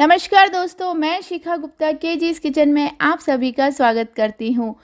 नमस्कार दोस्तों मैं शिखा गुप्ता के जीस किचन में आप सभी का स्वागत करती हूँ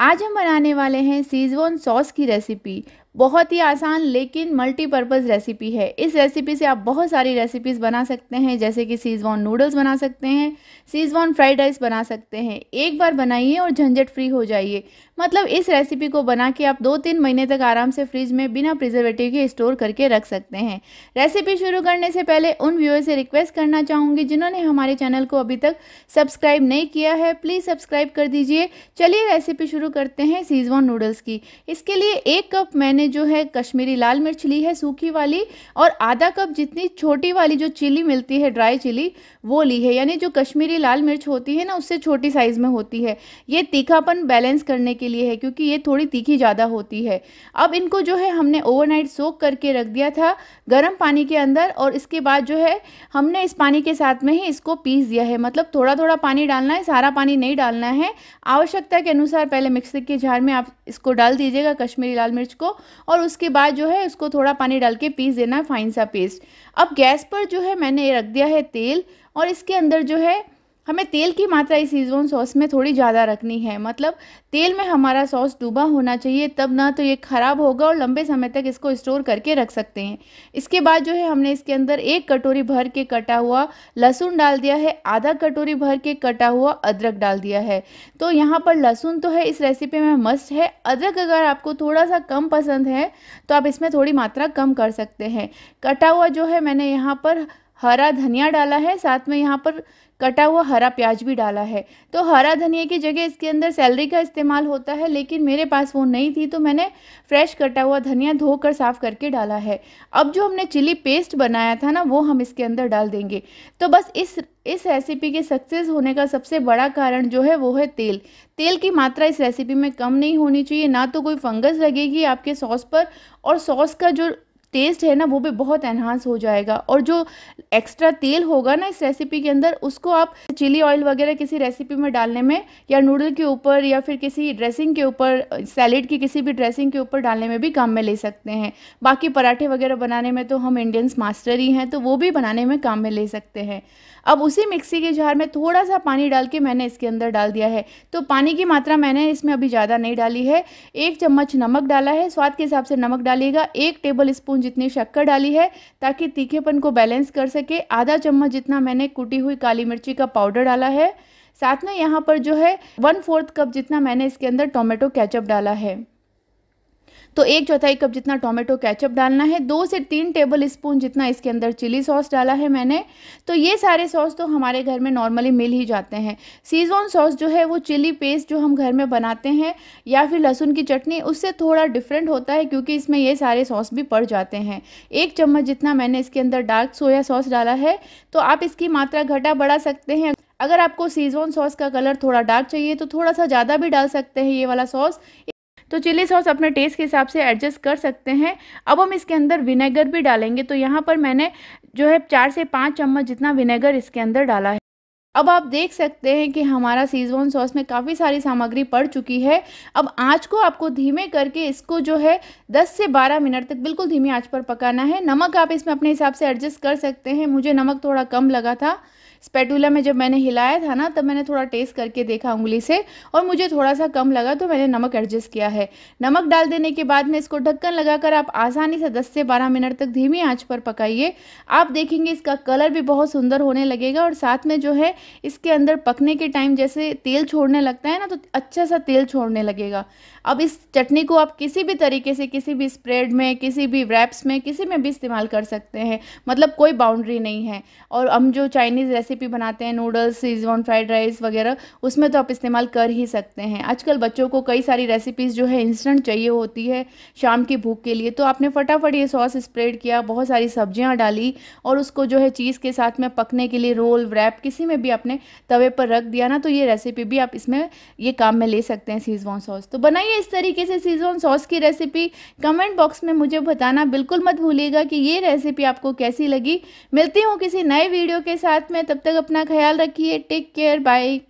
आज हम बनाने वाले हैं सीजवन सॉस की रेसिपी बहुत ही आसान लेकिन मल्टीपर्पज़ रेसिपी है इस रेसिपी से आप बहुत सारी रेसिपीज़ बना सकते हैं जैसे कि सीजवान नूडल्स बना सकते हैं सीजवान फ्राइड राइस बना सकते हैं एक बार बनाइए और झंझट फ्री हो जाइए मतलब इस रेसिपी को बना के आप दो तीन महीने तक आराम से फ्रिज में बिना प्रिजर्वेटिव के स्टोर करके रख सकते हैं रेसिपी शुरू करने से पहले उन व्यूअर से रिक्वेस्ट करना चाहूँगी जिन्होंने हमारे चैनल को अभी तक सब्सक्राइब नहीं किया है प्लीज़ सब्सक्राइब कर दीजिए चलिए रेसिपी शुरू करते हैं सीजवान नूडल्स की इसके लिए एक कप मैंने मैंने जो है कश्मीरी लाल मिर्च ली है सूखी वाली और आधा कप जितनी छोटी वाली जो चिली मिलती है ड्राई चिली वो ली है यानी जो कश्मीरी लाल मिर्च होती है ना उससे छोटी साइज़ में होती है ये तीखापन बैलेंस करने के लिए है क्योंकि ये थोड़ी तीखी ज़्यादा होती है अब इनको जो है हमने ओवरनाइट सोक करके रख दिया था गर्म पानी के अंदर और इसके बाद जो है हमने इस पानी के साथ में ही इसको पीस दिया है मतलब थोड़ा थोड़ा पानी डालना है सारा पानी नहीं डालना है आवश्यकता के अनुसार पहले मिक्सर के झार में आप इसको डाल दीजिएगा कश्मीरी लाल मिर्च को और उसके बाद जो है उसको थोड़ा पानी डाल के पीस देना फाइन सा पेस्ट अब गैस पर जो है मैंने रख दिया है तेल और इसके अंदर जो है हमें तेल की मात्रा इस सीजवान सॉस में थोड़ी ज़्यादा रखनी है मतलब तेल में हमारा सॉस डूबा होना चाहिए तब ना तो ये ख़राब होगा और लंबे समय तक इसको स्टोर करके रख सकते हैं इसके बाद जो है हमने इसके अंदर एक कटोरी भर के कटा हुआ लहसुन डाल दिया है आधा कटोरी भर के कटा हुआ अदरक डाल दिया है तो यहाँ पर लहसुन तो है इस रेसिपी में मस्ट है अदरक अगर आपको थोड़ा सा कम पसंद है तो आप इसमें थोड़ी मात्रा कम कर सकते हैं कटा हुआ जो है मैंने यहाँ पर हरा धनिया डाला है साथ में यहाँ पर कटा हुआ हरा प्याज भी डाला है तो हरा धनिया की जगह इसके अंदर सैलरी का इस्तेमाल होता है लेकिन मेरे पास वो नहीं थी तो मैंने फ्रेश कटा हुआ धनिया धोकर साफ करके डाला है अब जो हमने चिली पेस्ट बनाया था ना वो हम इसके अंदर डाल देंगे तो बस इस इस रेसिपी के सक्सेस होने का सबसे बड़ा कारण जो है वो है तेल तेल की मात्रा इस रेसिपी में कम नहीं होनी चाहिए ना तो कोई फंगस लगेगी आपके सॉस पर और सॉस का जो टेस्ट है ना वो भी बहुत एनहांस हो जाएगा और जो एक्स्ट्रा तेल होगा ना इस रेसिपी के अंदर उसको आप चिली ऑयल वगैरह किसी रेसिपी में डालने में या नूडल के ऊपर या फिर किसी ड्रेसिंग के ऊपर सैलेड की किसी भी ड्रेसिंग के ऊपर डालने में भी काम में ले सकते हैं बाकी पराठे वगैरह बनाने में तो हम इंडियंस मास्टर ही हैं तो वो भी बनाने में काम में ले सकते हैं अब उसी मिक्सी के जार में थोड़ा सा पानी डाल के मैंने इसके अंदर डाल दिया है तो पानी की मात्रा मैंने इसमें अभी ज़्यादा नहीं डाली है एक चम्मच नमक डाला है स्वाद के हिसाब से नमक डालिएगा एक टेबल स्पून स्पून जितनी शक्कर डाली है ताकि तीखेपन को बैलेंस कर सके आधा चम्मच जितना मैंने कुटी हुई काली मिर्ची का पाउडर डाला है साथ में यहाँ पर जो है वन फोर्थ कप जितना मैंने इसके अंदर टोमेटो कैचअप डाला है तो एक चौथाई कप जितना टोमेटो कैचअप डालना है दो से तीन टेबल स्पून जितना इसके अंदर चिली सॉस डाला है मैंने तो ये सारे सॉस तो हमारे घर में नॉर्मली मिल ही जाते हैं सीजवान सॉस जो है वो चिली पेस्ट जो हम घर में बनाते हैं या फिर लहसुन की चटनी उससे थोड़ा डिफरेंट होता है क्योंकि इसमें ये सारे सॉस भी पड़ जाते हैं एक चम्मच जितना मैंने इसके अंदर डार्क सोया सॉस डाला है तो आप इसकी मात्रा घटा बढ़ा सकते हैं अगर आपको सीजोन सॉस का कलर थोड़ा डार्क चाहिए तो थोड़ा सा ज़्यादा भी डाल सकते हैं ये वाला सॉस तो चिली सॉस अपने टेस्ट के हिसाब से एडजस्ट कर सकते हैं अब हम इसके अंदर विनेगर भी डालेंगे तो यहाँ पर मैंने जो है चार से पाँच चम्मच जितना विनेगर इसके अंदर डाला है अब आप देख सकते हैं कि हमारा सीजवान सॉस में काफ़ी सारी सामग्री पड़ चुकी है अब आँच को आपको धीमे करके इसको जो है 10 से 12 मिनट तक बिल्कुल धीमी आँच पर पकाना है नमक आप इसमें अपने हिसाब से एडजस्ट कर सकते हैं मुझे नमक थोड़ा कम लगा था स्पेटूला में जब मैंने हिलाया था ना तब मैंने थोड़ा टेस्ट करके देखा उंगली से और मुझे थोड़ा सा कम लगा तो मैंने नमक एडजस्ट किया है नमक डाल देने के बाद में इसको ढक्कन लगाकर आप आसानी से दस से बारह मिनट तक धीमी आँच पर पकाइए आप देखेंगे इसका कलर भी बहुत सुंदर होने लगेगा और साथ में जो है इसके अंदर पकने के टाइम जैसे तेल छोड़ने लगता है ना तो अच्छा सा तेल छोड़ने लगेगा अब इस चटनी को आप किसी भी तरीके से किसी भी स्प्रेड में किसी भी रैप्स में किसी में भी इस्तेमाल कर सकते हैं मतलब कोई बाउंड्री नहीं है और हम जो चाइनीज़ रेसिपी बनाते हैं नूडल्स सीजवान फ्राइड राइस वगैरह उसमें तो आप इस्तेमाल कर ही सकते हैं आजकल बच्चों को कई सारी रेसिपीज़ जो है इंस्टेंट चाहिए होती है शाम की भूख के लिए तो आपने फटाफट ये सॉस स्प्रेड किया बहुत सारी सब्जियाँ डाली और उसको जो है चीज़ के साथ में पकने के लिए रोल रैप किसी में भी आपने तवे पर रख दिया ना तो ये रेसिपी भी आप इसमें ये काम में ले सकते हैं सीजवान सॉस तो बनाइए इस तरीके से सीजवान सॉस की रेसिपी कमेंट बॉक्स में मुझे बताना बिल्कुल मत भूलिएगा कि ये रेसिपी आपको कैसी लगी मिलती हूँ किसी नए वीडियो के साथ में तब तब तक अपना ख्याल रखिए टेक केयर बाय